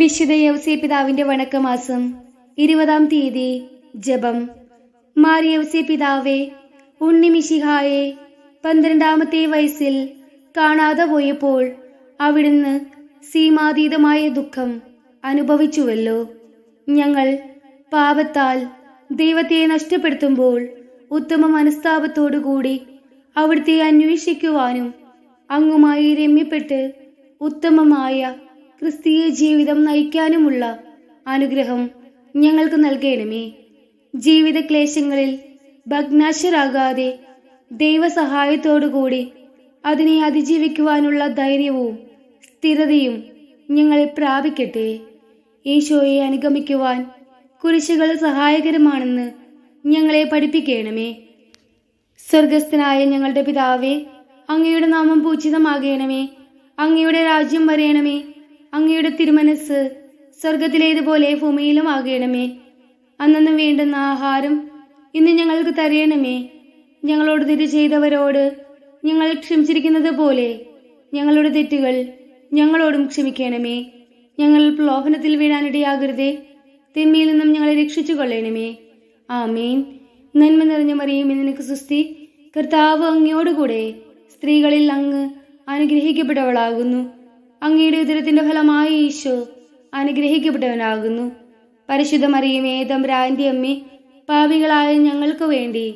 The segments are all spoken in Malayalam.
വിശുദ്ധ യൗസേ പിതാവിന്റെ വണക്കമാസം ഇരുപതാം തീയതി ജപം മാറിയൗസേ പിതാവേ ഉണ്ണിമിഷിഹായെ പന്ത്രണ്ടാമത്തെ വയസ്സിൽ കാണാതെ പോയപ്പോൾ അവിടുന്ന് സീമാതീതമായ ദുഃഖം അനുഭവിച്ചുവല്ലോ ഞങ്ങൾ പാപത്താൽ ദൈവത്തെ നഷ്ടപ്പെടുത്തുമ്പോൾ ഉത്തമ മനസ്താപത്തോടുകൂടി അവിടുത്തെ അന്വേഷിക്കുവാനും അങ്ങുമായി രമ്യപ്പെട്ട് ഉത്തമമായ ക്രിസ്തീയ ജീവിതം നയിക്കാനുമുള്ള അനുഗ്രഹം ഞങ്ങൾക്ക് നൽകണമേ ജീവിത ക്ലേശങ്ങളിൽ ഭഗ്നാശരാകാതെ ദൈവസഹായത്തോടുകൂടി അതിനെ അതിജീവിക്കുവാനുള്ള ധൈര്യവും സ്ഥിരതയും ഞങ്ങളെ പ്രാപിക്കട്ടെ ഈശോയെ അനുഗമിക്കുവാൻ കുരിശുകൾ സഹായകരമാണെന്ന് ഞങ്ങളെ പഠിപ്പിക്കണമേ സ്വർഗസ്ഥനായ ഞങ്ങളുടെ പിതാവേ അങ്ങയുടെ നാമം പൂജിതമാകണമേ അങ്ങയുടെ രാജ്യം വരയണമേ അങ്ങയുടെ തിരുമനസ് സ്വർഗത്തിലേതുപോലെ ഭൂമിയിലും ആകണമേ അന്നന്ന് വേണ്ടുന്ന ആഹാരം ഇന്ന് ഞങ്ങൾക്ക് തരയണമേ ഞങ്ങളോട് തിരി ചെയ്തവരോട് ഞങ്ങൾ ക്ഷമിച്ചിരിക്കുന്നത് പോലെ ഞങ്ങളുടെ തെറ്റുകൾ ഞങ്ങളോടും ക്ഷമിക്കണമേ ഞങ്ങൾ പ്രലോഭനത്തിൽ വീഴാനിടയാകരുതേ തിന്മയിൽ നിന്നും ഞങ്ങളെ രക്ഷിച്ചു കൊള്ളണമേ ആമീൻ നന്മ നിറഞ്ഞ മറിയുമേ നിനക്ക് സുസ്തി കർത്താവ് അങ്ങയോടുകൂടെ സ്ത്രീകളിൽ അങ്ങ് അനുഗ്രഹിക്കപ്പെട്ടവളാകുന്നു അങ്ങയുടെ ഉദരത്തിന്റെ ഫലമായി ഈശോ അനുഗ്രഹിക്കപ്പെട്ടവനാകുന്നു പരിശുദ്ധ മറിയമേ തമ്പുരാന്റെ അമ്മേ പാപികളായ ഞങ്ങൾക്ക് വേണ്ടി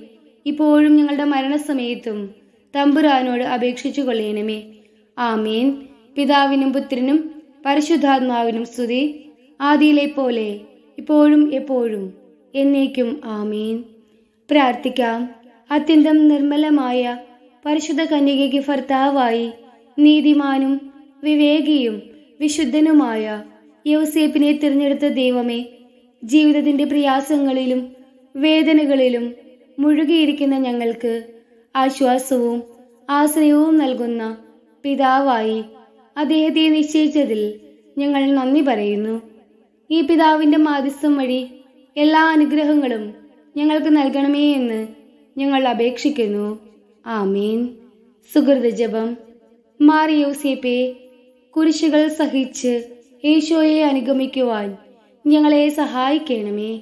ഇപ്പോഴും ഞങ്ങളുടെ മരണസമയത്തും തമ്പുരാനോട് അപേക്ഷിച്ചു കൊള്ളേണമേ ആമീൻ പിതാവിനും പുത്രനും പരിശുദ്ധാത്മാവിനും സ്തുതി ആദിയിലെ പോലെ ഇപ്പോഴും എപ്പോഴും എന്നേക്കും ആമീൻ പ്രാർത്ഥിക്കാം അത്യന്തം നിർമ്മലമായ പരിശുദ്ധ കന്യകയ്ക്ക് ഭർത്താവായി നീതിമാനും വിവേകിയും വിശുദ്ധനുമായ യൗസേപ്പിനെ തിരഞ്ഞെടുത്ത ദൈവമേ ജീവിതത്തിന്റെ പ്രയാസങ്ങളിലും വേദനകളിലും മുഴുകിയിരിക്കുന്ന ഞങ്ങൾക്ക് ആശ്വാസവും ആശ്രയവും നൽകുന്ന പിതാവായി അദ്ദേഹത്തെ നിശ്ചയിച്ചതിൽ ഞങ്ങൾ നന്ദി പറയുന്നു ഈ പിതാവിന്റെ മാധ്യസ്ഥം വഴി എല്ലാ അനുഗ്രഹങ്ങളും ഞങ്ങൾക്ക് നൽകണമേ എന്ന് ഞങ്ങൾ അപേക്ഷിക്കുന്നു ആമീൻ സുഹൃത ജപം സിപേ കുരിശുകൾ സഹിച്ച് ഈശോയെ അനുഗമിക്കുവാൻ ഞങ്ങളെ സഹായിക്കണമേ